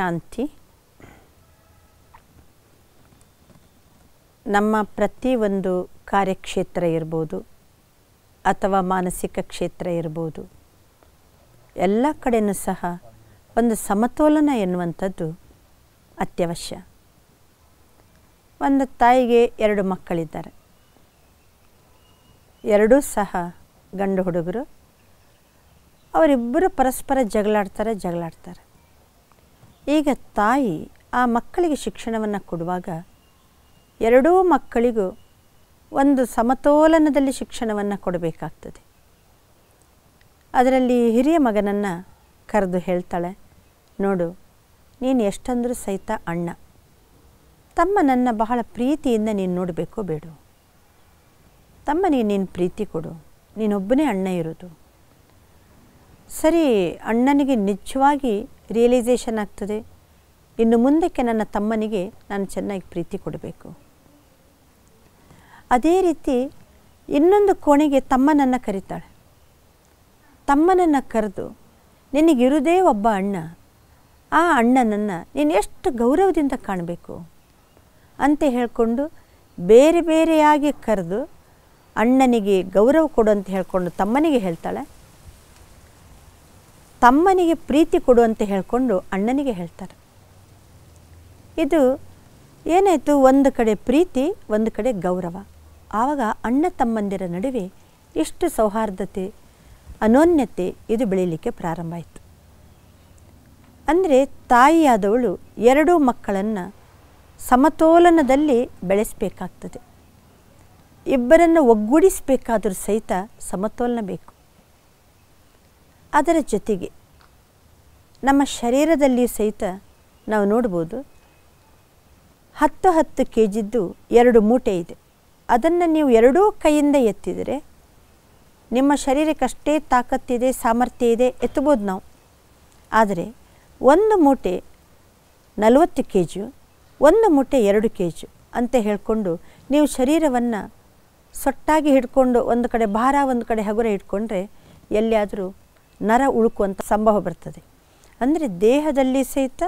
ಶಾಂತಿ ನಮ್ಮ ಪ್ರತಿ ಒಂದು ಕಾರ್ಯಕ್ಷೇತ್ರ ಇರ್ಬೋದು ಅಥವಾ ಮಾನಸಿಕ ಕ್ಷೇತ್ರ ಇರ್ಬೋದು ಎಲ್ಲ ಕಡೆಯೂ ಸಹ ಒಂದು ಸಮತೋಲನ ಎನ್ನುವಂಥದ್ದು ಅತ್ಯವಶ್ಯ ಒಂದು ತಾಯಿಗೆ ಎರಡು ಮಕ್ಕಳಿದ್ದಾರೆ ಎರಡೂ ಸಹ ಗಂಡು ಹುಡುಗರು ಅವರಿಬ್ಬರು ಪರಸ್ಪರ ಜಗಳಾಡ್ತಾರೆ ಜಗಳಾಡ್ತಾರೆ ಈಗ ತಾಯಿ ಆ ಮಕ್ಕಳಿಗೆ ಶಿಕ್ಷಣವನ್ನು ಕೊಡುವಾಗ ಎರಡೂ ಮಕ್ಕಳಿಗೂ ಒಂದು ಸಮತೋಲನದಲ್ಲಿ ಶಿಕ್ಷಣವನ್ನು ಕೊಡಬೇಕಾಗ್ತದೆ ಅದರಲ್ಲಿ ಹಿರಿಯ ಮಗನನ್ನು ಕರೆದು ಹೇಳ್ತಾಳೆ ನೋಡು ನೀನು ಎಷ್ಟಂದರೂ ಸಹಿತ ಅಣ್ಣ ತಮ್ಮ ನನ್ನ ಬಹಳ ಪ್ರೀತಿಯಿಂದ ನೀನು ನೋಡಬೇಕೋ ಬೇಡ ತಮ್ಮನಿಗೆ ನೀನು ಪ್ರೀತಿ ಕೊಡು ನೀನೊಬ್ಬನೇ ಅಣ್ಣ ಇರೋದು ಸರಿ ಅಣ್ಣನಿಗೆ ನಿಜವಾಗಿ ರಿಯಲೈಸೇಷನ್ ಆಗ್ತದೆ ಇನ್ನು ಮುಂದಕ್ಕೆ ನನ್ನ ತಮ್ಮನಿಗೆ ನಾನು ಚೆನ್ನಾಗಿ ಪ್ರೀತಿ ಕೊಡಬೇಕು ಅದೇ ರೀತಿ ಇನ್ನೊಂದು ಕೋಣೆಗೆ ತಮ್ಮನನ್ನು ಕರೀತಾಳೆ ತಮ್ಮನನ್ನು ಕರೆದು ನಿನಗಿರುವುದೇ ಒಬ್ಬ ಅಣ್ಣ ಆ ಅಣ್ಣನನ್ನು ನೀನು ಎಷ್ಟು ಗೌರವದಿಂದ ಕಾಣಬೇಕು ಅಂತ ಹೇಳಿಕೊಂಡು ಬೇರೆ ಬೇರೆಯಾಗಿ ಕರೆದು ಅಣ್ಣನಿಗೆ ಗೌರವ ಕೊಡು ಅಂತ ಹೇಳಿಕೊಂಡು ತಮ್ಮನಿಗೆ ಹೇಳ್ತಾಳೆ ತಮ್ಮನಿಗೆ ಪ್ರೀತಿ ಕೊಡು ಅಂತ ಹೇಳಿಕೊಂಡು ಅಣ್ಣನಿಗೆ ಹೇಳ್ತಾರೆ ಇದು ಏನಾಯಿತು ಒಂದು ಕಡೆ ಪ್ರೀತಿ ಒಂದು ಕಡೆ ಗೌರವ ಆವಾಗ ಅಣ್ಣ ತಮ್ಮಂದಿರ ನಡುವೆ ಎಷ್ಟು ಸೌಹಾರ್ದತೆ ಅನೋನ್ಯತೆ ಇದು ಬೆಳೀಲಿಕ್ಕೆ ಪ್ರಾರಂಭ ಆಯಿತು ಅಂದರೆ ತಾಯಿಯಾದವಳು ಎರಡೂ ಮಕ್ಕಳನ್ನು ಸಮತೋಲನದಲ್ಲಿ ಬೆಳೆಸಬೇಕಾಗ್ತದೆ ಇಬ್ಬರನ್ನು ಒಗ್ಗೂಡಿಸಬೇಕಾದರೂ ಸಹಿತ ಸಮತೋಲನ ಬೇಕು ಅದರ ಜೊತೆಗೆ ನಮ್ಮ ಶರೀರದಲ್ಲಿ ಸಹಿತ ನಾವು ನೋಡ್ಬೋದು ಹತ್ತು ಹತ್ತು ಕೆ ಜಿದ್ದು ಎರಡು ಮೂಟೆ ಇದೆ ಅದನ್ನು ನೀವು ಎರಡೂ ಕೈಯಿಂದ ಎತ್ತಿದರೆ ನಿಮ್ಮ ಶರೀರಕ್ಕಷ್ಟೇ ತಾಕತ್ತಿದೆ ಸಾಮರ್ಥ್ಯ ಇದೆ ಎತ್ತಬೋದು ನಾವು ಆದರೆ ಒಂದು ಮೂಟೆ ನಲವತ್ತು ಕೆ ಜಿ ಒಂದು ಮೂಟೆ ಎರಡು ಕೆ ಜಿ ಅಂತ ಹೇಳಿಕೊಂಡು ನೀವು ಶರೀರವನ್ನು ಸೊಟ್ಟಾಗಿ ಹಿಡ್ಕೊಂಡು ಒಂದು ಕಡೆ ಭಾರ ಒಂದು ಕಡೆ ಹಗುರ ಇಟ್ಕೊಂಡ್ರೆ ಎಲ್ಲಿಯಾದರೂ ನರ ಉಳುಕುವಂಥ ಸಂಭವ ಬರ್ತದೆ ಅಂದರೆ ದೇಹದಲ್ಲಿ ಸಹಿತ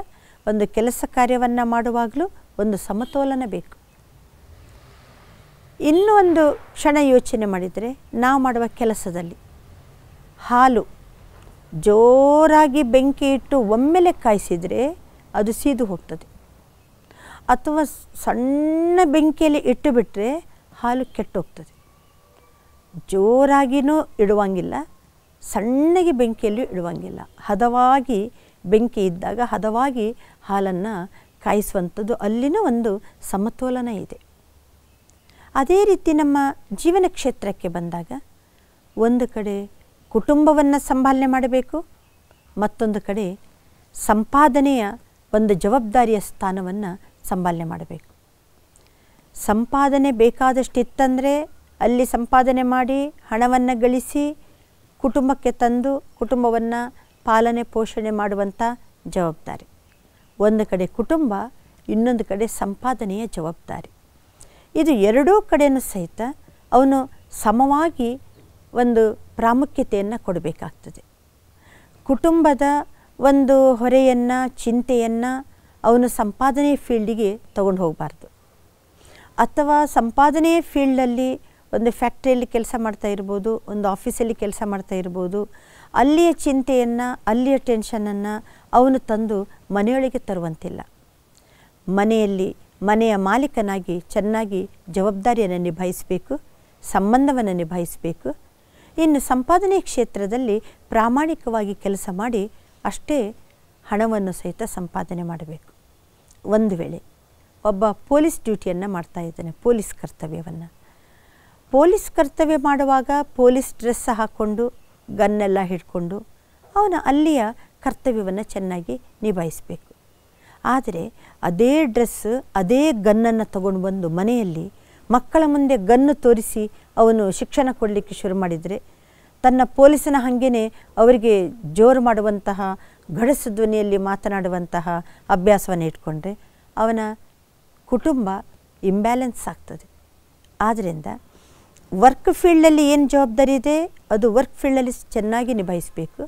ಒಂದು ಕೆಲಸ ಕಾರ್ಯವನ್ನು ಮಾಡುವಾಗಲೂ ಒಂದು ಸಮತೋಲನ ಬೇಕು ಇನ್ನೂ ಒಂದು ಕ್ಷಣ ಯೋಚನೆ ಮಾಡಿದರೆ ನಾವು ಮಾಡುವ ಕೆಲಸದಲ್ಲಿ ಹಾಲು ಜೋರಾಗಿ ಬೆಂಕಿ ಇಟ್ಟು ಒಮ್ಮೆಲೆ ಕಾಯಿಸಿದರೆ ಅದು ಸೀದು ಹೋಗ್ತದೆ ಅಥವಾ ಸಣ್ಣ ಬೆಂಕಿಯಲ್ಲಿ ಇಟ್ಟುಬಿಟ್ರೆ ಹಾಲು ಕೆಟ್ಟೋಗ್ತದೆ ಜೋರಾಗಿಯೂ ಇಡುವಂಗಿಲ್ಲ ಸಣ್ಣಗೆ ಬೆಂಕಿಯಲ್ಲಿ ಇಡುವಂಗಿಲ್ಲ ಹದವಾಗಿ ಬೆಂಕಿ ಇದ್ದಾಗ ಹದವಾಗಿ ಹಾಲನ್ನು ಕಾಯಿಸುವಂಥದ್ದು ಅಲ್ಲಿನ ಒಂದು ಸಮತೋಲನ ಇದೆ ಅದೇ ರೀತಿ ನಮ್ಮ ಜೀವನ ಕ್ಷೇತ್ರಕ್ಕೆ ಬಂದಾಗ ಒಂದು ಕಡೆ ಕುಟುಂಬವನ್ನು ಸಂಭಾಲನೆ ಮಾಡಬೇಕು ಮತ್ತೊಂದು ಕಡೆ ಸಂಪಾದನೆಯ ಒಂದು ಜವಾಬ್ದಾರಿಯ ಸ್ಥಾನವನ್ನು ಸಂಭಾಲನೆ ಮಾಡಬೇಕು ಸಂಪಾದನೆ ಬೇಕಾದಷ್ಟಿತ್ತಂದರೆ ಅಲ್ಲಿ ಸಂಪಾದನೆ ಮಾಡಿ ಹಣವನ್ನು ಗಳಿಸಿ ಕುಟುಂಬಕ್ಕೆ ತಂದು ಕುಟುಂಬವನ್ನು ಪಾಲನೆ ಪೋಷಣೆ ಮಾಡುವಂಥ ಜವಾಬ್ದಾರಿ ಒಂದು ಕಡೆ ಕುಟುಂಬ ಇನ್ನೊಂದು ಕಡೆ ಸಂಪಾದನೆಯ ಜವಾಬ್ದಾರಿ ಇದು ಎರಡೂ ಕಡೆಯೂ ಸಹಿತ ಅವನು ಸಮವಾಗಿ ಒಂದು ಪ್ರಾಮುಖ್ಯತೆಯನ್ನು ಕೊಡಬೇಕಾಗ್ತದೆ ಕುಟುಂಬದ ಒಂದು ಹೊರೆಯನ್ನು ಚಿಂತೆಯನ್ನು ಅವನು ಸಂಪಾದನೆ ಫೀಲ್ಡಿಗೆ ತಗೊಂಡು ಹೋಗಬಾರ್ದು ಅಥವಾ ಸಂಪಾದನೆ ಫೀಲ್ಡಲ್ಲಿ ಒಂದು ಫ್ಯಾಕ್ಟ್ರಿಯಲ್ಲಿ ಕೆಲಸ ಮಾಡ್ತಾ ಇರ್ಬೋದು ಒಂದು ಆಫೀಸಲ್ಲಿ ಕೆಲಸ ಮಾಡ್ತಾ ಇರ್ಬೋದು ಅಲ್ಲಿಯ ಚಿಂತೆಯನ್ನು ಅಲ್ಲಿಯ ಟೆನ್ಷನನ್ನು ಅವನು ತಂದು ಮನೆಯೊಳಗೆ ತರುವಂತಿಲ್ಲ ಮನೆಯಲ್ಲಿ ಮನೆಯ ಮಾಲೀಕನಾಗಿ ಚೆನ್ನಾಗಿ ಜವಾಬ್ದಾರಿಯನ್ನು ನಿಭಾಯಿಸಬೇಕು ಸಂಬಂಧವನ್ನು ನಿಭಾಯಿಸಬೇಕು ಇನ್ನು ಸಂಪಾದನೆ ಕ್ಷೇತ್ರದಲ್ಲಿ ಪ್ರಾಮಾಣಿಕವಾಗಿ ಕೆಲಸ ಮಾಡಿ ಅಷ್ಟೇ ಹಣವನ್ನು ಸಹಿತ ಸಂಪಾದನೆ ಮಾಡಬೇಕು ಒಂದು ವೇಳೆ ಒಬ್ಬ ಪೊಲೀಸ್ ಡ್ಯೂಟಿಯನ್ನು ಮಾಡ್ತಾ ಇದ್ದಾನೆ ಪೊಲೀಸ್ ಕರ್ತವ್ಯವನ್ನು ಪೊಲೀಸ್ ಕರ್ತವ್ಯ ಮಾಡುವಾಗ ಪೊಲೀಸ್ ಡ್ರೆಸ್ ಹಾಕ್ಕೊಂಡು ಗನ್ನೆಲ್ಲ ಹಿಡ್ಕೊಂಡು ಅವನ ಅಲ್ಲಿಯ ಕರ್ತವ್ಯವನ್ನು ಚೆನ್ನಾಗಿ ನಿಭಾಯಿಸಬೇಕು ಆದರೆ ಅದೇ ಡ್ರೆಸ್ ಅದೇ ಗನ್ನನ್ನು ತಗೊಂಡು ಬಂದು ಮನೆಯಲ್ಲಿ ಮಕ್ಕಳ ಮುಂದೆ ಗನ್ನು ತೋರಿಸಿ ಅವನು ಶಿಕ್ಷಣ ಕೊಡಲಿಕ್ಕೆ ಶುರು ಮಾಡಿದರೆ ತನ್ನ ಪೊಲೀಸನ ಹಾಗೇನೆ ಅವರಿಗೆ ಜೋರು ಮಾಡುವಂತಹ ಗಡಸು ಧ್ವನಿಯಲ್ಲಿ ಮಾತನಾಡುವಂತಹ ಅಭ್ಯಾಸವನ್ನು ಇಟ್ಕೊಂಡ್ರೆ ಅವನ ಕುಟುಂಬ ಇಂಬ್ಯಾಲೆನ್ಸ್ ಆಗ್ತದೆ ಆದ್ದರಿಂದ ವರ್ಕ್ ಫೀಲ್ಡಲ್ಲಿ ಏನು ಜವಾಬ್ದಾರಿ ಇದೆ ಅದು ವರ್ಕ್ ಫೀಲ್ಡಲ್ಲಿ ಚೆನ್ನಾಗಿ ನಿಭಾಯಿಸಬೇಕು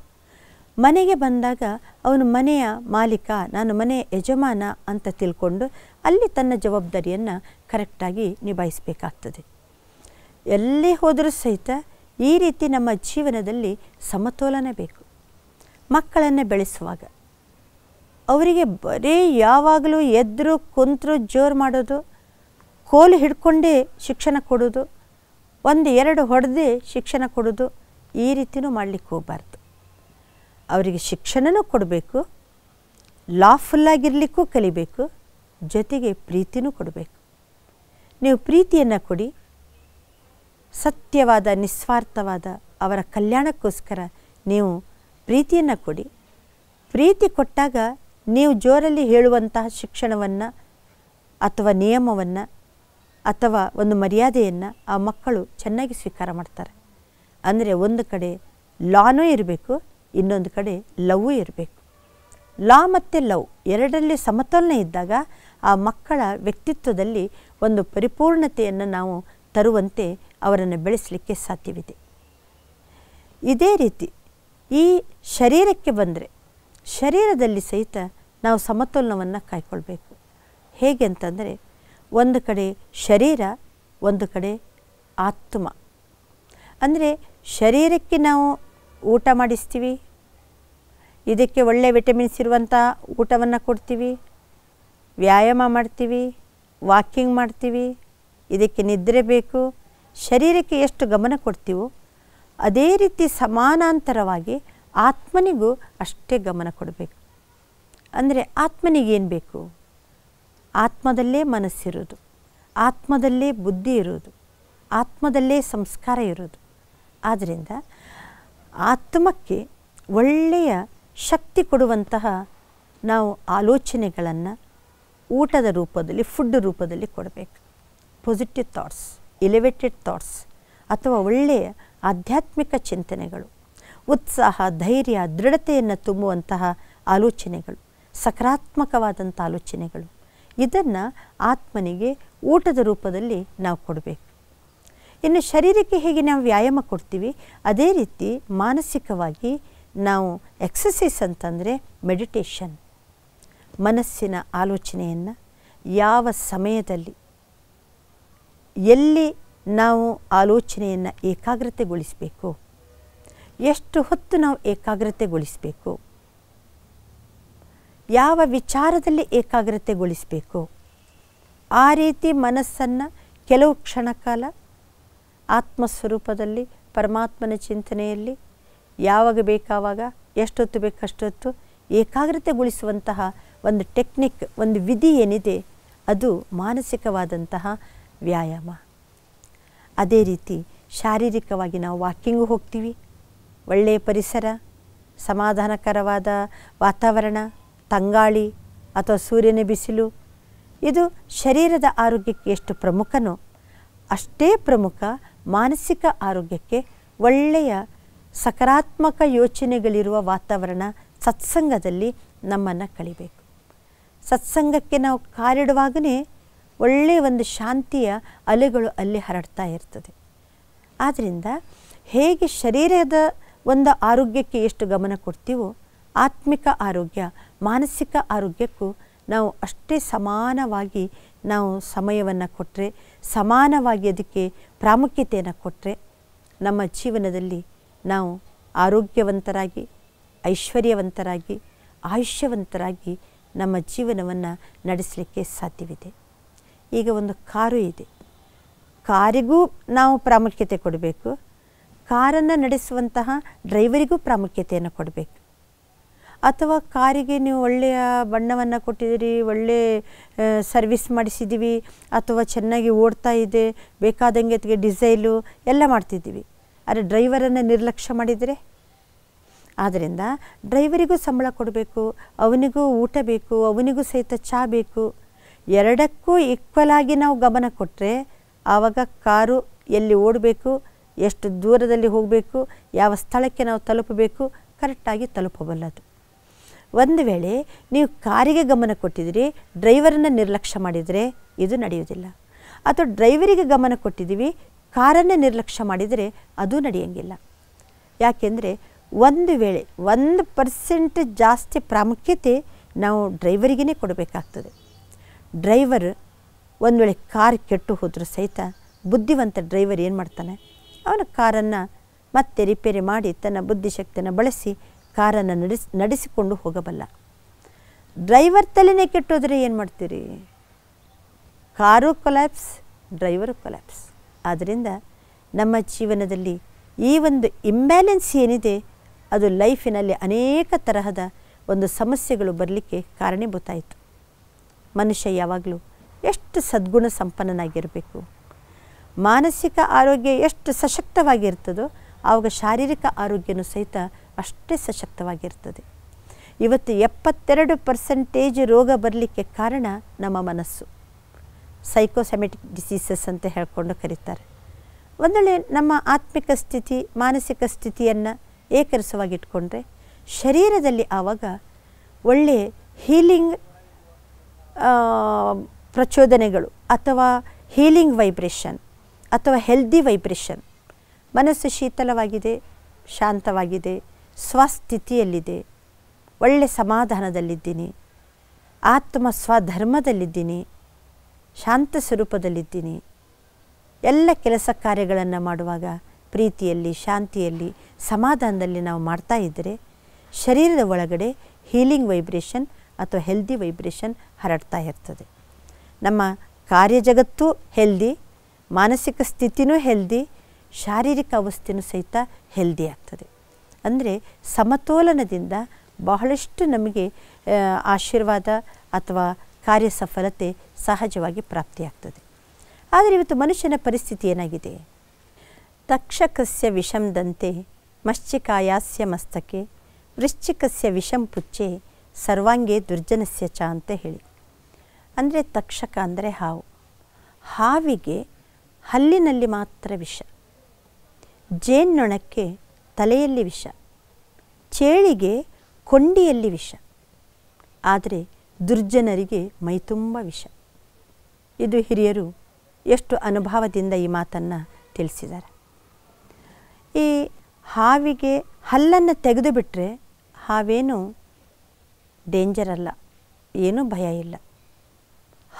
ಮನೆಗೆ ಬಂದಾಗ ಅವನು ಮನೆಯ ಮಾಲೀಕ ನಾನು ಮನೆಯ ಯಜಮಾನ ಅಂತ ತಿಳ್ಕೊಂಡು ಅಲ್ಲಿ ತನ್ನ ಜವಾಬ್ದಾರಿಯನ್ನು ಕರೆಕ್ಟಾಗಿ ನಿಭಾಯಿಸಬೇಕಾಗ್ತದೆ ಎಲ್ಲಿ ಹೋದರೂ ಸಹಿತ ಈ ರೀತಿ ನಮ್ಮ ಜೀವನದಲ್ಲಿ ಸಮತೋಲನ ಬೇಕು ಮಕ್ಕಳನ್ನು ಬೆಳೆಸುವಾಗ ಅವರಿಗೆ ಬರೀ ಯಾವಾಗಲೂ ಎದ್ರು ಕುಂತರು ಜೋರು ಮಾಡೋದು ಕೋಲು ಹಿಡ್ಕೊಂಡೇ ಶಿಕ್ಷಣ ಕೊಡೋದು ಒಂದು ಎರಡು ಹೊಡೆದೇ ಶಿಕ್ಷಣ ಕೊಡೋದು ಈ ರೀತಿಯೂ ಮಾಡಲಿಕ್ಕೆ ಹೋಗಬಾರ್ದು ಅವರಿಗೆ ಶಿಕ್ಷಣನೂ ಕೊಡಬೇಕು ಲಾಫುಲ್ಲಾಗಿರಲಿಕ್ಕೂ ಕಲಿಬೇಕು ಜೊತೆಗೆ ಪ್ರೀತಿನೂ ಕೊಡಬೇಕು ನೀವು ಪ್ರೀತಿಯನ್ನು ಕೊಡಿ ಸತ್ಯವಾದ ನಿಸ್ವಾರ್ಥವಾದ ಅವರ ಕಲ್ಯಾಣಕ್ಕೋಸ್ಕರ ನೀವು ಪ್ರೀತಿಯನ್ನು ಕೊಡಿ ಪ್ರೀತಿ ಕೊಟ್ಟಾಗ ನೀವು ಜೋರಲ್ಲಿ ಹೇಳುವಂತಹ ಶಿಕ್ಷಣವನ್ನು ಅಥವಾ ನಿಯಮವನ್ನು ಅಥವಾ ಒಂದು ಮರ್ಯಾದೆಯನ್ನು ಆ ಮಕ್ಕಳು ಚೆನ್ನಾಗಿ ಸ್ವೀಕಾರ ಮಾಡ್ತಾರೆ ಅಂದರೆ ಒಂದು ಕಡೆ ಲಾನೂ ಇರಬೇಕು ಇನ್ನೊಂದು ಕಡೆ ಲವ್ ಇರಬೇಕು ಲಾ ಮತ್ತು ಲವ್ ಎರಡರಲ್ಲಿ ಸಮತೋಲನ ಇದ್ದಾಗ ಆ ಮಕ್ಕಳ ವ್ಯಕ್ತಿತ್ವದಲ್ಲಿ ಒಂದು ಪರಿಪೂರ್ಣತೆಯನ್ನು ನಾವು ತರುವಂತೆ ಅವರನ್ನು ಬೆಳೆಸಲಿಕ್ಕೆ ಸಾಧ್ಯವಿದೆ ಇದೇ ರೀತಿ ಈ ಶರೀರಕ್ಕೆ ಬಂದರೆ ಶರೀರದಲ್ಲಿ ಸಹಿತ ನಾವು ಸಮತೋಲನವನ್ನು ಕಾಯ್ಕೊಳ್ಬೇಕು ಹೇಗೆ ಅಂತಂದರೆ ಒಂದು ಕಡೆ ಶರೀರ ಒಂದು ಕಡೆ ಆತ್ಮ ಅಂದರೆ ಶರೀರಕ್ಕೆ ನಾವು ಊಟ ಮಾಡಿಸ್ತೀವಿ ಇದಕ್ಕೆ ಒಳ್ಳೆಯ ವಿಟಮಿನ್ಸ್ ಇರುವಂಥ ಊಟವನ್ನು ಕೊಡ್ತೀವಿ ವ್ಯಾಯಾಮ ಮಾಡ್ತೀವಿ ವಾಕಿಂಗ್ ಮಾಡ್ತೀವಿ ಇದಕ್ಕೆ ನಿದ್ರೆ ಬೇಕು ಶರೀರಕ್ಕೆ ಎಷ್ಟು ಗಮನ ಕೊಡ್ತೀವೋ ಅದೇ ರೀತಿ ಸಮಾನಾಂತರವಾಗಿ ಆತ್ಮನಿಗೂ ಅಷ್ಟೇ ಗಮನ ಕೊಡಬೇಕು ಅಂದರೆ ಆತ್ಮನಿಗೇನು ಬೇಕು ಆತ್ಮದಲ್ಲೇ ಮನಸ್ಸಿರೋದು ಆತ್ಮದಲ್ಲೇ ಬುದ್ಧಿ ಇರೋದು ಆತ್ಮದಲ್ಲೇ ಸಂಸ್ಕಾರ ಇರೋದು ಆದ್ದರಿಂದ ಆತ್ಮಕ್ಕೆ ಒಳ್ಳೆಯ ಶಕ್ತಿ ಕೊಡುವಂತಹ ನಾವು ಆಲೋಚನೆಗಳನ್ನು ಊಟದ ರೂಪದಲ್ಲಿ ಫುಡ್ ರೂಪದಲ್ಲಿ ಕೊಡಬೇಕು ಪಾಸಿಟಿವ್ ಥಾಟ್ಸ್ ಎಲಿವೇಟೆಡ್ ಥಾಟ್ಸ್ ಅಥವಾ ಒಳ್ಳೆಯ ಆಧ್ಯಾತ್ಮಿಕ ಚಿಂತನೆಗಳು ಉತ್ಸಾಹ ಧೈರ್ಯ ದೃಢತೆಯನ್ನು ತುಂಬುವಂತಹ ಆಲೋಚನೆಗಳು ಸಕಾರಾತ್ಮಕವಾದಂಥ ಆಲೋಚನೆಗಳು ಇದನ್ನು ಆತ್ಮನಿಗೆ ಊಟದ ರೂಪದಲ್ಲಿ ನಾವು ಕೊಡಬೇಕು ಇನ್ನು ಶರೀರಕ್ಕೆ ಹೇಗೆ ನಾವು ವ್ಯಾಯಾಮ ಕೊಡ್ತೀವಿ ಅದೇ ರೀತಿ ಮಾನಸಿಕವಾಗಿ ನಾವು ಎಕ್ಸಸೈಸ್ ಅಂತಂದರೆ ಮೆಡಿಟೇಷನ್ ಮನಸ್ಸಿನ ಆಲೋಚನೆಯನ್ನು ಯಾವ ಸಮಯದಲ್ಲಿ ಎಲ್ಲಿ ನಾವು ಆಲೋಚನೆಯನ್ನು ಏಕಾಗ್ರತೆಗೊಳಿಸಬೇಕು ಎಷ್ಟು ಹೊತ್ತು ನಾವು ಏಕಾಗ್ರತೆಗೊಳಿಸಬೇಕು ಯಾವ ವಿಚಾರದಲ್ಲಿ ಏಕಾಗ್ರತೆಗೊಳಿಸಬೇಕು ಆ ರೀತಿ ಮನಸ್ಸನ್ನು ಕೆಲವು ಕ್ಷಣಕಾಲ ಆತ್ಮಸ್ವರೂಪದಲ್ಲಿ ಪರಮಾತ್ಮನ ಚಿಂತನೆಯಲ್ಲಿ ಯಾವಾಗ ಬೇಕಾವಾಗ ಎಷ್ಟೊತ್ತು ಅಷ್ಟೊತ್ತು ಏಕಾಗ್ರತೆಗೊಳಿಸುವಂತಹ ಒಂದು ಟೆಕ್ನಿಕ್ ಒಂದು ವಿಧಿ ಏನಿದೆ ಅದು ಮಾನಸಿಕವಾದಂತಹ ವ್ಯಾಯಾಮ ಅದೇ ರೀತಿ ಶಾರೀರಿಕವಾಗಿ ನಾವು ವಾಕಿಂಗು ಹೋಗ್ತೀವಿ ಒಳ್ಳೆಯ ಪರಿಸರ ಸಮಾಧಾನಕರವಾದ ವಾತಾವರಣ ತಂಗಾಳಿ ಅಥವಾ ಸೂರ್ಯನ ಬಿಸಿಲು ಇದು ಶರೀರದ ಆರೋಗ್ಯಕ್ಕೆ ಎಷ್ಟು ಪ್ರಮುಖನೋ ಅಷ್ಟೇ ಪ್ರಮುಖ ಮಾನಸಿಕ ಆರೋಗ್ಯಕ್ಕೆ ಒಳ್ಳೆಯ ಸಕಾರಾತ್ಮಕ ಯೋಚನೆಗಳಿರುವ ವಾತಾವರಣ ಸತ್ಸಂಗದಲ್ಲಿ ನಮ್ಮನ್ನು ಕಳಿಬೇಕು ಸತ್ಸಂಗಕ್ಕೆ ನಾವು ಕಾಲಿಡುವಾಗಲೇ ಒಳ್ಳೆಯ ಒಂದು ಶಾಂತಿಯ ಅಲೆಗಳು ಅಲ್ಲಿ ಹರಡ್ತಾ ಇರ್ತದೆ ಆದ್ದರಿಂದ ಹೇಗೆ ಶರೀರದ ಒಂದು ಆರೋಗ್ಯಕ್ಕೆ ಎಷ್ಟು ಗಮನ ಕೊಡ್ತೀವೋ ಆತ್ಮಿಕ ಆರೋಗ್ಯ ಮಾನಸಿಕ ಆರೋಗ್ಯಕ್ಕೂ ನಾವು ಅಷ್ಟೇ ಸಮಾನವಾಗಿ ನಾವು ಸಮಯವನ್ನು ಕೊಟ್ಟರೆ ಸಮಾನವಾಗಿ ಅದಕ್ಕೆ ಪ್ರಾಮುಖ್ಯತೆಯನ್ನು ಕೊಟ್ಟರೆ ನಮ್ಮ ಜೀವನದಲ್ಲಿ ನಾವು ಆರೋಗ್ಯವಂತರಾಗಿ ಐಶ್ವರ್ಯವಂತರಾಗಿ ಆಯುಷ್ಯವಂತರಾಗಿ ನಮ್ಮ ಜೀವನವನ್ನು ನಡೆಸಲಿಕ್ಕೆ ಸಾಧ್ಯವಿದೆ ಈಗ ಒಂದು ಕಾರು ಇದೆ ಕಾರಿಗೂ ನಾವು ಪ್ರಾಮುಖ್ಯತೆ ಕೊಡಬೇಕು ಕಾರನ್ನು ನಡೆಸುವಂತಹ ಡ್ರೈವರಿಗೂ ಪ್ರಾಮುಖ್ಯತೆಯನ್ನು ಕೊಡಬೇಕು ಅಥವಾ ಕಾರಿಗೆ ನೀವು ಒಳ್ಳೆಯ ಬಣ್ಣವನ್ನು ಕೊಟ್ಟಿದ್ದೀರಿ ಒಳ್ಳೆ ಸರ್ವಿಸ್ ಮಾಡಿಸಿದ್ದೀವಿ ಅಥವಾ ಚೆನ್ನಾಗಿ ಓಡ್ತಾ ಇದೆ ಬೇಕಾದಂಗೆ ಅದಕ್ಕೆ ಡಿಸೈಲು ಎಲ್ಲ ಮಾಡ್ತಿದ್ದೀವಿ ಆದರೆ ಡ್ರೈವರನ್ನು ನಿರ್ಲಕ್ಷ್ಯ ಮಾಡಿದರೆ ಆದ್ದರಿಂದ ಡ್ರೈವರಿಗೂ ಸಂಬಳ ಕೊಡಬೇಕು ಅವನಿಗೂ ಊಟ ಬೇಕು ಅವನಿಗೂ ಸಹಿತ ಚಹಾ ಬೇಕು ಎರಡಕ್ಕೂ ಈಕ್ವಲಾಗಿ ನಾವು ಗಮನ ಕೊಟ್ಟರೆ ಆವಾಗ ಕಾರು ಎಲ್ಲಿ ಓಡಬೇಕು ಎಷ್ಟು ದೂರದಲ್ಲಿ ಹೋಗಬೇಕು ಯಾವ ಸ್ಥಳಕ್ಕೆ ನಾವು ತಲುಪಬೇಕು ಕರೆಕ್ಟಾಗಿ ತಲುಪಬಲ್ಲದು ಒಂದು ವೇಳೆ ನೀವು ಕಾರಿಗೆ ಗಮನ ಕೊಟ್ಟಿದ್ದೀರಿ ಡ್ರೈವರನ್ನು ನಿರ್ಲಕ್ಷ್ಯ ಮಾಡಿದರೆ ಇದು ನಡೆಯುವುದಿಲ್ಲ ಅಥವಾ ಡ್ರೈವರಿಗೆ ಗಮನ ಕೊಟ್ಟಿದ್ದೀವಿ ಕಾರನ್ನು ನಿರ್ಲಕ್ಷ್ಯ ಮಾಡಿದರೆ ಅದು ನಡೆಯಂಗಿಲ್ಲ ಯಾಕೆಂದರೆ ಒಂದು ವೇಳೆ ಒಂದು ಪರ್ಸೆಂಟ್ ಜಾಸ್ತಿ ಪ್ರಾಮುಖ್ಯತೆ ನಾವು ಡ್ರೈವರಿಗೇ ಕೊಡಬೇಕಾಗ್ತದೆ ಡ್ರೈವರ್ ಒಂದು ವೇಳೆ ಕಾರ್ ಕೆಟ್ಟು ಹೋದರೂ ಸಹಿತ ಬುದ್ಧಿವಂತ ಡ್ರೈವರ್ ಏನು ಮಾಡ್ತಾನೆ ಅವನು ಕಾರನ್ನು ಮತ್ತೆ ರಿಪೇರಿ ಮಾಡಿ ತನ್ನ ಬುದ್ಧಿಶಕ್ತಿಯನ್ನು ಬಳಸಿ ಕಾರನ್ನು ನಡೆಸ್ ನಡೆಸಿಕೊಂಡು ಹೋಗಬಲ್ಲ ಡ್ರೈವರ್ ತಲೆನೇ ಕೆಟ್ಟೋದ್ರೆ ಏನು ಮಾಡ್ತೀರಿ ಕಾರು ಕೊಲ್ಯಾಪ್ಸ್ ಡ್ರೈವರು ಕೊಲ್ಯಾಪ್ಸ್ ಆದ್ದರಿಂದ ನಮ್ಮ ಜೀವನದಲ್ಲಿ ಈ ಒಂದು ಇಂಬ್ಯಾಲೆನ್ಸ್ ಏನಿದೆ ಅದು ಲೈಫಿನಲ್ಲಿ ಅನೇಕ ತರಹದ ಒಂದು ಸಮಸ್ಯೆಗಳು ಬರಲಿಕ್ಕೆ ಕಾರಣೀಭೂತಾಯಿತು ಮನುಷ್ಯ ಯಾವಾಗಲೂ ಎಷ್ಟು ಸದ್ಗುಣ ಸಂಪನ್ನನಾಗಿರಬೇಕು ಮಾನಸಿಕ ಆರೋಗ್ಯ ಎಷ್ಟು ಸಶಕ್ತವಾಗಿರ್ತದೋ ಆವಾಗ ಶಾರೀರಿಕ ಆರೋಗ್ಯನೂ ಸಹಿತ ಅಷ್ಟೇ ಸಶಕ್ತವಾಗಿರ್ತದೆ ಇವತ್ತು ಎಪ್ಪತ್ತೆರಡು ಪರ್ಸೆಂಟೇಜ್ ರೋಗ ಬರಲಿಕ್ಕೆ ಕಾರಣ ನಮ್ಮ ಮನಸ್ಸು ಸೈಕೋಸೆಮೆಟಿಕ್ ಡಿಸೀಸಸ್ ಅಂತ ಹೇಳ್ಕೊಂಡು ಕರೀತಾರೆ ಒಂದೊಳ್ಳೆ ನಮ್ಮ ಆತ್ಮಿಕ ಸ್ಥಿತಿ ಮಾನಸಿಕ ಸ್ಥಿತಿಯನ್ನು ಏಕರಸವಾಗಿಟ್ಕೊಂಡ್ರೆ ಶರೀರದಲ್ಲಿ ಆವಾಗ ಒಳ್ಳೆಯ ಹೀಲಿಂಗ್ ಪ್ರಚೋದನೆಗಳು ಅಥವಾ ಹೀಲಿಂಗ್ ವೈಬ್ರೇಷನ್ ಅಥವಾ ಹೆಲ್ದಿ ವೈಬ್ರೇಷನ್ ಮನಸ್ಸು ಶೀತಲವಾಗಿದೆ ಶಾಂತವಾಗಿದೆ ಸ್ವಸ್ಥಿತಿಯಲ್ಲಿದೆ ಒಳ್ಳೆ ಸಮಾಧಾನದಲ್ಲಿದ್ದೀನಿ ಆತ್ಮ ಸ್ವಧರ್ಮದಲ್ಲಿದ್ದೀನಿ ಶಾಂತ ಸ್ವರೂಪದಲ್ಲಿದ್ದೀನಿ ಎಲ್ಲ ಕೆಲಸ ಕಾರ್ಯಗಳನ್ನು ಮಾಡುವಾಗ ಪ್ರೀತಿಯಲ್ಲಿ ಶಾಂತಿಯಲ್ಲಿ ಸಮಾಧಾನದಲ್ಲಿ ನಾವು ಮಾಡ್ತಾ ಇದ್ದರೆ ಶರೀರದ ಒಳಗಡೆ ಹೀಲಿಂಗ್ ವೈಬ್ರೇಷನ್ ಅಥವಾ ಹೆಲ್ದಿ ವೈಬ್ರೇಷನ್ ಹರಡ್ತಾ ಇರ್ತದೆ ನಮ್ಮ ಕಾರ್ಯಜಗತ್ತು ಹೆಲ್ದಿ ಮಾನಸಿಕ ಸ್ಥಿತಿನೂ ಹೆಲ್ದಿ ಶಾರೀರಿಕ ಅವಸ್ಥೆಯೂ ಸಹಿತ ಹೆಲ್ದಿ ಆಗ್ತದೆ ಅಂದರೆ ಸಮತೋಲನದಿಂದ ಬಹಳಷ್ಟು ನಮಗೆ ಆಶೀರ್ವಾದ ಅಥವಾ ಕಾರ್ಯ ಸಫಲತೆ ಸಹಜವಾಗಿ ಪ್ರಾಪ್ತಿಯಾಗ್ತದೆ ಆದರೆ ಇವತ್ತು ಮನುಷ್ಯನ ಪರಿಸ್ಥಿತಿ ಏನಾಗಿದೆ ತಕ್ಷಕಸ್ಯ ವಿಷಮದಂತೆ ಮಶ್ಚಿಕಾಯಾಸ್ಯ ಮಸ್ತಕೆ ವೃಶ್ಚಿಕಸ್ಯ ವಿಷಂ ಪುಚ್ಚೆ ಸರ್ವಾಂಗೆ ದುರ್ಜನಸ್ಯ ಚ ಅಂತ ಹೇಳಿ ಅಂದರೆ ತಕ್ಷಕ ಅಂದರೆ ಹಾವು ಹಾವಿಗೆ ಹಲ್ಲಿನಲ್ಲಿ ಮಾತ್ರ ವಿಷ ಜೇನ್ನೊಣಕ್ಕೆ ತಲೆಯಲ್ಲಿ ವಿಷ ಚೇಳಿಗೆ ಕೊಂಡಿಯಲ್ಲಿ ವಿಷ ಆದರೆ ದುರ್ಜನರಿಗೆ ಮೈತುಂಬ ವಿಷ ಇದು ಹಿರಿಯರು ಎಷ್ಟು ಅನುಭವದಿಂದ ಈ ಮಾತನ್ನು ತಿಳಿಸಿದ್ದಾರೆ ಈ ಹಾವಿಗೆ ಹಲ್ಲನ್ನು ತೆಗೆದು ಬಿಟ್ಟರೆ ಹಾವೇನು ಡೇಂಜರ್ ಅಲ್ಲ ಏನೂ ಭಯ ಇಲ್ಲ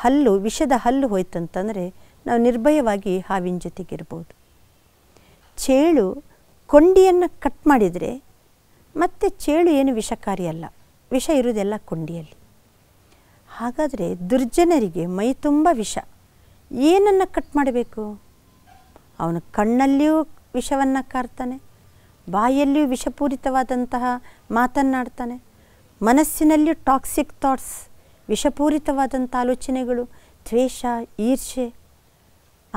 ಹಲ್ಲು ವಿಷದ ಹಲ್ಲು ಹೋಯ್ತಂತಂದರೆ ನಾವು ನಿರ್ಭಯವಾಗಿ ಹಾವಿನ ಜೊತೆಗಿರ್ಬೋದು ಚೇಳು ಕೊಂಡಿಯನ್ನು ಕಟ್ ಮಾಡಿದರೆ ಮತ್ತೆ ಚೇಳು ಏನು ವಿಷಕಾರಿ ಅಲ್ಲ ವಿಷ ಇರುವುದೆಲ್ಲ ಕೊಂಡಿಯಲ್ಲಿ ಹಾಗಾದರೆ ದುರ್ಜನರಿಗೆ ಮೈ ತುಂಬ ವಿಷ ಏನನ್ನು ಕಟ್ ಮಾಡಬೇಕು ಅವನು ಕಣ್ಣಲ್ಲಿಯೂ ವಿಷವನ್ನು ಕಾರ್ತಾನೆ ಬಾಯಲ್ಲಿಯೂ ವಿಷಪೂರಿತವಾದಂತಹ ಮಾತನ್ನಾಡ್ತಾನೆ ಮನಸ್ಸಿನಲ್ಲಿಯೂ ಟಾಕ್ಸಿಕ್ ಥಾಟ್ಸ್ ವಿಷಪೂರಿತವಾದಂಥ ಆಲೋಚನೆಗಳು ದ್ವೇಷ ಈರ್ಷೆ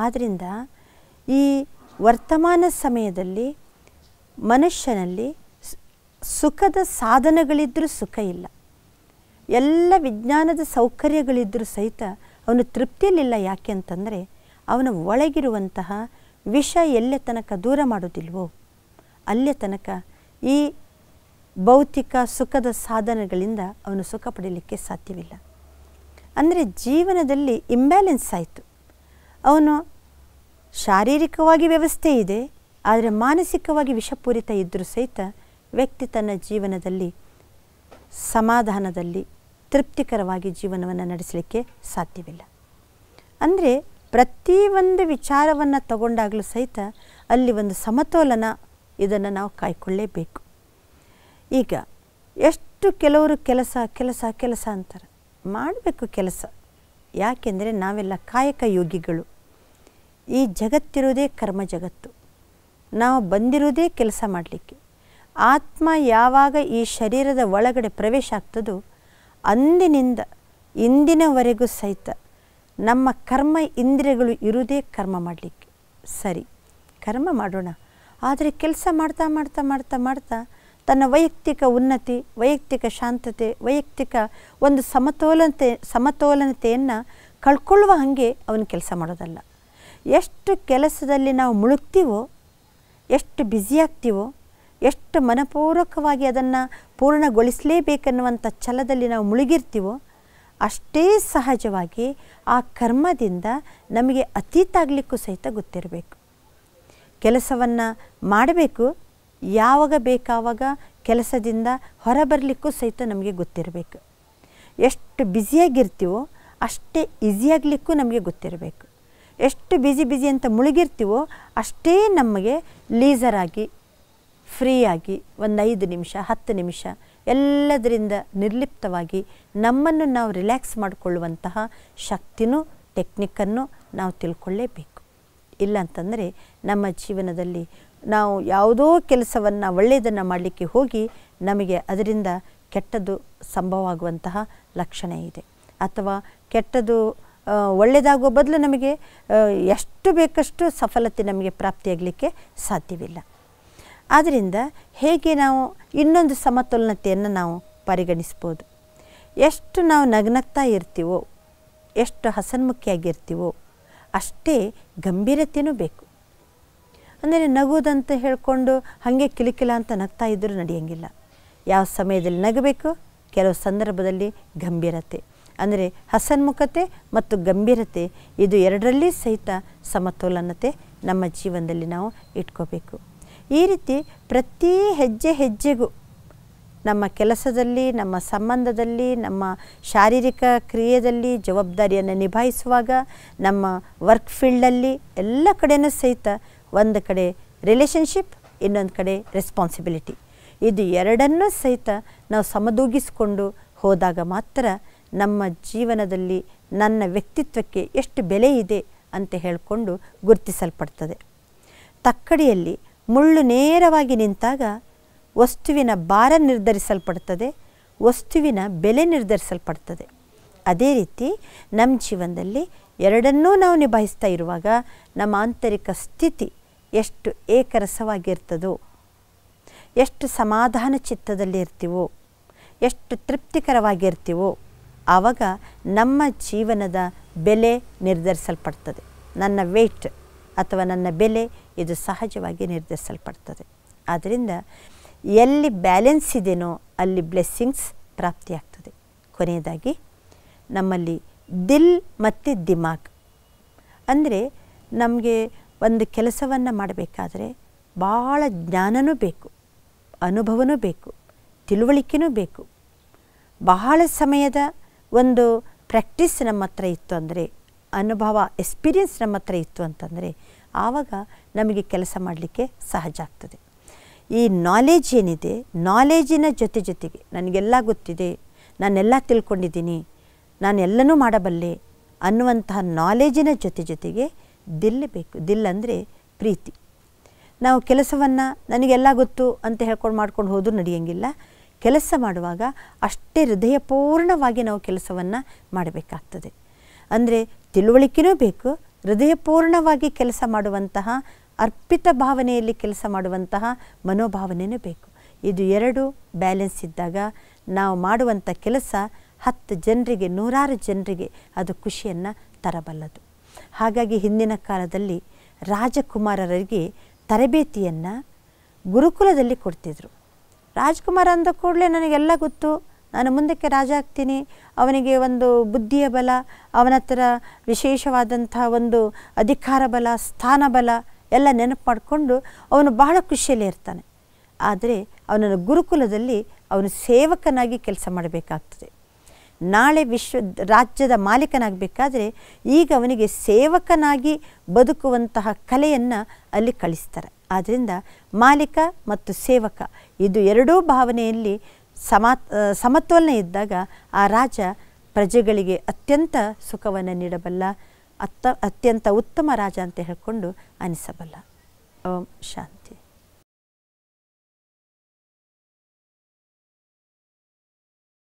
ಆದ್ದರಿಂದ ಈ ವರ್ತಮಾನ ಸಮಯದಲ್ಲಿ ಮನುಷ್ಯನಲ್ಲಿ ಸುಖದ ಸಾಧನಗಳಿದ್ದರೂ ಸುಖ ಇಲ್ಲ ಎಲ್ಲ ವಿಜ್ಞಾನದ ಸೌಕರ್ಯಗಳಿದ್ದರೂ ಸಹಿತ ಅವನು ತೃಪ್ತಿಯಲ್ಲಿಲ್ಲ ಯಾಕೆ ಅಂತಂದರೆ ಅವನ ಒಳಗಿರುವಂತಹ ವಿಷ ಎಲ್ಲೇ ತನಕ ದೂರ ಮಾಡೋದಿಲ್ವೋ ಅಲ್ಲೇ ತನಕ ಈ ಭೌತಿಕ ಸುಖದ ಸಾಧನಗಳಿಂದ ಅವನು ಸುಖ ಪಡೀಲಿಕ್ಕೆ ಸಾಧ್ಯವಿಲ್ಲ ಅಂದರೆ ಜೀವನದಲ್ಲಿ ಇಂಬ್ಯಾಲೆನ್ಸ್ ಆಯಿತು ಅವನು ಶಾರೀರಿಕವಾಗಿ ವ್ಯವಸ್ಥೆ ಇದೆ ಆದರೆ ಮಾನಸಿಕವಾಗಿ ವಿಷಪೂರಿತ ಇದ್ದರೂ ಸಹಿತ ವ್ಯಕ್ತಿ ತನ್ನ ಜೀವನದಲ್ಲಿ ಸಮಾಧಾನದಲ್ಲಿ ತೃಪ್ತಿಕರವಾಗಿ ಜೀವನವನ್ನು ನಡೆಸಲಿಕ್ಕೆ ಸಾಧ್ಯವಿಲ್ಲ ಅಂದರೆ ಪ್ರತಿಯೊಂದು ವಿಚಾರವನ್ನು ತಗೊಂಡಾಗಲೂ ಸಹಿತ ಅಲ್ಲಿ ಒಂದು ಸಮತೋಲನ ಇದನ್ನು ನಾವು ಕಾಯ್ಕೊಳ್ಳೇಬೇಕು ಈಗ ಎಷ್ಟು ಕೆಲವರು ಕೆಲಸ ಕೆಲಸ ಕೆಲಸ ಅಂತಾರೆ ಮಾಡಬೇಕು ಕೆಲಸ ಯಾಕೆಂದರೆ ನಾವೆಲ್ಲ ಕಾಯಕ ಯೋಗಿಗಳು ಈ ಜಗತ್ತಿರುವುದೇ ಕರ್ಮ ಜಗತ್ತು ನಾವು ಬಂದಿರುವುದೇ ಕೆಲಸ ಮಾಡಲಿಕ್ಕೆ ಆತ್ಮ ಯಾವಾಗ ಈ ಶರೀರದ ಒಳಗಡೆ ಪ್ರವೇಶ ಆಗ್ತದೋ ಅಂದಿನಿಂದ ಇಂದಿನವರೆಗೂ ಸಹಿತ ನಮ್ಮ ಕರ್ಮ ಇಂದ್ರಿಯಗಳು ಇರುವುದೇ ಕರ್ಮ ಮಾಡಲಿಕ್ಕೆ ಸರಿ ಕರ್ಮ ಮಾಡೋಣ ಆದರೆ ಕೆಲಸ ಮಾಡ್ತಾ ಮಾಡ್ತಾ ಮಾಡ್ತಾ ಮಾಡ್ತಾ ತನ್ನ ವೈಯಕ್ತಿಕ ಉನ್ನತಿ ವೈಯಕ್ತಿಕ ಶಾಂತತೆ ವೈಯಕ್ತಿಕ ಒಂದು ಸಮತೋಲನತೆ ಸಮತೋಲನತೆಯನ್ನು ಕಳ್ಕೊಳ್ಳುವ ಹಾಗೆ ಅವನು ಕೆಲಸ ಮಾಡೋದಲ್ಲ ಎಷ್ಟು ಕೆಲಸದಲ್ಲಿ ನಾವು ಮುಳುಗ್ತೀವೋ ಎಷ್ಟು ಬ್ಯುಸಿ ಆಗ್ತೀವೋ ಎಷ್ಟು ಮನಪೂರ್ವಕವಾಗಿ ಅದನ್ನು ಪೂರ್ಣಗೊಳಿಸಲೇಬೇಕನ್ನುವಂಥ ಛಲದಲ್ಲಿ ನಾವು ಮುಳುಗಿರ್ತೀವೋ ಅಷ್ಟೇ ಸಹಜವಾಗಿ ಆ ಕರ್ಮದಿಂದ ನಮಗೆ ಅತೀತಾಗಲಿಕ್ಕೂ ಸಹಿತ ಗೊತ್ತಿರಬೇಕು ಕೆಲಸವನ್ನು ಮಾಡಬೇಕು ಯಾವಾಗ ಬೇಕಾವಾಗ ಕೆಲಸದಿಂದ ಹೊರಬರಲಿಕ್ಕೂ ಸಹಿತ ನಮಗೆ ಗೊತ್ತಿರಬೇಕು ಎಷ್ಟು ಬ್ಯುಸಿಯಾಗಿರ್ತೀವೋ ಅಷ್ಟೇ ಈಸಿಯಾಗಲಿಕ್ಕೂ ನಮಗೆ ಗೊತ್ತಿರಬೇಕು ಎಷ್ಟು ಬ್ಯುಸಿ ಬ್ಯುಸಿ ಅಂತ ಮುಳುಗಿರ್ತೀವೋ ಅಷ್ಟೇ ನಮಗೆ ಲೀಸರಾಗಿ ಫ್ರೀಯಾಗಿ ಒಂದು ಐದು ನಿಮಿಷ ಹತ್ತು ನಿಮಿಷ ಎಲ್ಲದರಿಂದ ನಿರ್ಲಿಪ್ತವಾಗಿ ನಮ್ಮನ್ನು ನಾವು ರಿಲ್ಯಾಕ್ಸ್ ಮಾಡಿಕೊಳ್ಳುವಂತಹ ಶಕ್ತಿನೂ ಟೆಕ್ನಿಕ್ಕನ್ನು ನಾವು ತಿಳ್ಕೊಳ್ಳೇಬೇಕು ಇಲ್ಲ ನಮ್ಮ ಜೀವನದಲ್ಲಿ ನಾವು ಯಾವುದೋ ಕೆಲಸವನ್ನು ಒಳ್ಳೆಯದನ್ನು ಮಾಡಲಿಕ್ಕೆ ಹೋಗಿ ನಮಗೆ ಅದರಿಂದ ಕೆಟ್ಟದ್ದು ಸಂಭವ ಆಗುವಂತಹ ಲಕ್ಷಣ ಇದೆ ಅಥವಾ ಕೆಟ್ಟದ್ದು ಒಳ್ಳೆಯದಾಗುವ ಬದಲು ನಮಗೆ ಎಷ್ಟು ಬೇಕಷ್ಟು ಸಫಲತೆ ನಮಗೆ ಪ್ರಾಪ್ತಿಯಾಗಲಿಕ್ಕೆ ಸಾಧ್ಯವಿಲ್ಲ ಆದ್ದರಿಂದ ಹೇಗೆ ನಾವು ಇನ್ನೊಂದು ಸಮತೋಲನತೆಯನ್ನು ನಾವು ಪರಿಗಣಿಸ್ಬೋದು ಎಷ್ಟು ನಾವು ನಗ್ನಗ್ತಾ ಇರ್ತೀವೋ ಎಷ್ಟು ಹಸನ್ಮುಖಿಯಾಗಿರ್ತೀವೋ ಅಷ್ಟೇ ಗಂಭೀರತೆಯೂ ಬೇಕು ಅಂದರೆ ನಗುವುದಂತ ಹೇಳಿಕೊಂಡು ಹಾಗೆ ಕಿಲಿಕಿಲ ಅಂತ ನಗ್ತಾ ಇದ್ದರೂ ನಡೆಯೋಂಗಿಲ್ಲ ಯಾವ ಸಮಯದಲ್ಲಿ ನಗಬೇಕು ಕೆಲವು ಸಂದರ್ಭದಲ್ಲಿ ಗಂಭೀರತೆ ಅಂದರೆ ಹಸನ್ಮುಖತೆ ಮತ್ತು ಗಂಭೀರತೆ ಇದು ಎರಡರಲ್ಲಿ ಸಹಿತ ಸಮತೋಲನತೆ ನಮ್ಮ ಜೀವನದಲ್ಲಿ ನಾವು ಇಟ್ಕೋಬೇಕು ಈ ರೀತಿ ಪ್ರತಿ ಹೆಜ್ಜೆ ಹೆಜ್ಜೆಗೂ ನಮ್ಮ ಕೆಲಸದಲ್ಲಿ ನಮ್ಮ ಸಂಬಂಧದಲ್ಲಿ ನಮ್ಮ ಶಾರೀರಿಕ ಕ್ರಿಯೆಯಲ್ಲಿ ಜವಾಬ್ದಾರಿಯನ್ನು ನಿಭಾಯಿಸುವಾಗ ನಮ್ಮ ವರ್ಕ್ ಫೀಲ್ಡಲ್ಲಿ ಎಲ್ಲ ಕಡೆಯೂ ಸಹಿತ ಒಂದು ಕಡೆ ರಿಲೇಷನ್ಶಿಪ್ ಇನ್ನೊಂದು ಕಡೆ ರೆಸ್ಪಾನ್ಸಿಬಿಲಿಟಿ ಇದು ಎರಡನ್ನೂ ಸಹಿತ ನಾವು ಸಮದೂಗಿಸಿಕೊಂಡು ಹೋದಾಗ ಮಾತ್ರ ನಮ್ಮ ಜೀವನದಲ್ಲಿ ನನ್ನ ವ್ಯಕ್ತಿತ್ವಕ್ಕೆ ಎಷ್ಟು ಬೆಲೆ ಇದೆ ಅಂತ ಹೇಳಿಕೊಂಡು ಗುರುತಿಸಲ್ಪಡ್ತದೆ ತಕ್ಕಡಿಯಲ್ಲಿ ಮುಳ್ಳು ನೇರವಾಗಿ ನಿಂತಾಗ ವಸ್ತುವಿನ ಭಾರ ನಿರ್ಧರಿಸಲ್ಪಡ್ತದೆ ವಸ್ತುವಿನ ಬೆಲೆ ನಿರ್ಧರಿಸಲ್ಪಡ್ತದೆ ಅದೇ ರೀತಿ ನಮ್ಮ ಜೀವನದಲ್ಲಿ ಎರಡನ್ನೂ ನಾವು ನಿಭಾಯಿಸ್ತಾ ಇರುವಾಗ ನಮ್ಮ ಆಂತರಿಕ ಸ್ಥಿತಿ ಎಷ್ಟು ಏಕರಸವಾಗಿರ್ತದೋ ಎಷ್ಟು ಸಮಾಧಾನ ಚಿತ್ತದಲ್ಲಿ ಇರ್ತೀವೋ ಎಷ್ಟು ತೃಪ್ತಿಕರವಾಗಿರ್ತೀವೋ ಆವಾಗ ನಮ್ಮ ಜೀವನದ ಬೆಲೆ ನಿರ್ಧರಿಸಲ್ಪಡ್ತದೆ ನನ್ನ ವೆಯ್ಟ್ ಅಥವಾ ನನ್ನ ಬೆಲೆ ಇದು ಸಹಜವಾಗಿ ನಿರ್ಧರಿಸಲ್ಪಡ್ತದೆ ಆದ್ದರಿಂದ ಎಲ್ಲಿ ಬ್ಯಾಲೆನ್ಸ್ ಇದೆಯೋ ಅಲ್ಲಿ ಬ್ಲೆಸ್ಸಿಂಗ್ಸ್ ಪ್ರಾಪ್ತಿಯಾಗ್ತದೆ ಕೊನೆಯದಾಗಿ ನಮ್ಮಲ್ಲಿ ದಿಲ್ ಮತ್ತು ದಿಮಾಗ್ ಅಂದರೆ ನಮಗೆ ಒಂದು ಕೆಲಸವನ್ನು ಮಾಡಬೇಕಾದ್ರೆ ಭಾಳ ಜ್ಞಾನನೂ ಬೇಕು ಅನುಭವನೂ ಬೇಕು ತಿಳುವಳಿಕೆನೂ ಬೇಕು ಬಹಳ ಸಮಯದ ಒಂದು ಪ್ರ್ಯಾಕ್ಟೀಸ್ ನಮ್ಮ ಹತ್ರ ಇತ್ತು ಅಂದರೆ ಅನುಭವ ಎಕ್ಸ್ಪೀರಿಯನ್ಸ್ ನಮ್ಮ ಹತ್ರ ಇತ್ತು ಅಂತಂದರೆ ಆವಾಗ ನಮಗೆ ಕೆಲಸ ಮಾಡಲಿಕ್ಕೆ ಸಹಜ ಆಗ್ತದೆ ಈ ನಾಲೇಜ್ ಏನಿದೆ ನಾಲೇಜಿನ ಜೊತೆ ಜೊತೆಗೆ ನನಗೆಲ್ಲ ಗೊತ್ತಿದೆ ನಾನೆಲ್ಲ ತಿಳ್ಕೊಂಡಿದ್ದೀನಿ ನಾನೆಲ್ಲನೂ ಮಾಡಬಲ್ಲೆ ಅನ್ನುವಂತಹ ನಾಲೇಜಿನ ಜೊತೆ ಜೊತೆಗೆ ದಿಲ್ ಬೇಕು ದಿಲ್ ಅಂದರೆ ಪ್ರೀತಿ ನಾವು ಕೆಲಸವನ್ನು ನನಗೆಲ್ಲ ಗೊತ್ತು ಅಂತ ಹೇಳ್ಕೊಂಡು ಮಾಡ್ಕೊಂಡು ಹೋದರೂ ನಡೆಯೋಂಗಿಲ್ಲ ಕೆಲಸ ಮಾಡುವಾಗ ಅಷ್ಟೇ ಹೃದಯಪೂರ್ಣವಾಗಿ ನಾವು ಕೆಲಸವನ್ನು ಮಾಡಬೇಕಾಗ್ತದೆ ಅಂದರೆ ತಿಳುವಳಿಕೆನೂ ಬೇಕು ಹೃದಯಪೂರ್ಣವಾಗಿ ಕೆಲಸ ಮಾಡುವಂತಹ ಅರ್ಪಿತ ಭಾವನೆಯಲ್ಲಿ ಕೆಲಸ ಮಾಡುವಂತಹ ಮನೋಭಾವನೆಯೂ ಬೇಕು ಇದು ಎರಡು ಬ್ಯಾಲೆನ್ಸ್ ಇದ್ದಾಗ ನಾವು ಮಾಡುವಂಥ ಕೆಲಸ ಹತ್ತು ಜನರಿಗೆ ನೂರಾರು ಜನರಿಗೆ ಅದು ಖುಷಿಯನ್ನು ತರಬಲ್ಲದು ಹಾಗಾಗಿ ಹಿಂದಿನ ಕಾಲದಲ್ಲಿ ರಾಜಕುಮಾರರಿಗೆ ತರಬೇತಿಯನ್ನು ಗುರುಕುಲದಲ್ಲಿ ಕೊಡ್ತಿದ್ರು ರಾಜ್ಕುಮಾರ್ ಅಂದ ಕೂಡಲೇ ನನಗೆಲ್ಲ ಗೊತ್ತು ನಾನು ಮುಂದಕ್ಕೆ ರಾಜ ಆಗ್ತೀನಿ ಅವನಿಗೆ ಒಂದು ಬುದ್ಧಿಯ ಬಲ ಅವನ ಹತ್ರ ವಿಶೇಷವಾದಂಥ ಒಂದು ಅಧಿಕಾರ ಬಲ ಸ್ಥಾನ ಬಲ ಎಲ್ಲ ನೆನಪು ಮಾಡಿಕೊಂಡು ಅವನು ಬಹಳ ಖುಷಿಯಲ್ಲಿ ಇರ್ತಾನೆ ಆದರೆ ಅವನ ಗುರುಕುಲದಲ್ಲಿ ಅವನು ಸೇವಕನಾಗಿ ಕೆಲಸ ಮಾಡಬೇಕಾಗ್ತದೆ ನಾಳೆ ವಿಶ್ವ ರಾಜ್ಯದ ಮಾಲೀಕನಾಗಬೇಕಾದ್ರೆ ಈಗ ಅವನಿಗೆ ಸೇವಕನಾಗಿ ಬದುಕುವಂತಹ ಕಲೆಯನ್ನು ಅಲ್ಲಿ ಕಳಿಸ್ತಾರೆ ಆದ್ದರಿಂದ ಮಾಲೀಕ ಮತ್ತು ಸೇವಕ ಇದು ಎರಡೂ ಭಾವನೆಯಲ್ಲಿ ಸಮತೋಲನ ಇದ್ದಾಗ ಆ ರಾಜ ಪ್ರಜೆಗಳಿಗೆ ಅತ್ಯಂತ ಸುಖವನ್ನು ನೀಡಬಲ್ಲ ಅತ್ತ ಅತ್ಯಂತ ಉತ್ತಮ ರಾಜ ಅಂತ ಹೇಳಿಕೊಂಡು ಅನಿಸಬಲ್ಲ ಓಂ ಶಾಂತಿ